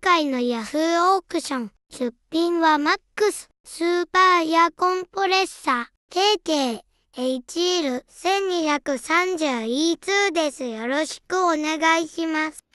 今回の Yahoo オークション、出品は MAX、スーパーエアコンプレッサー、KK、HL1230E2 です。よろしくお願いします。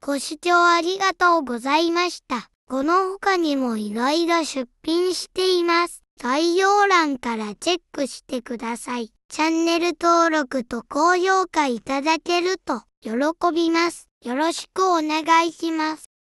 ご視聴ありがとうございました。この他にもいろいろ出品しています。概要欄からチェックしてください。チャンネル登録と高評価いただけると喜びます。よろしくお願いします。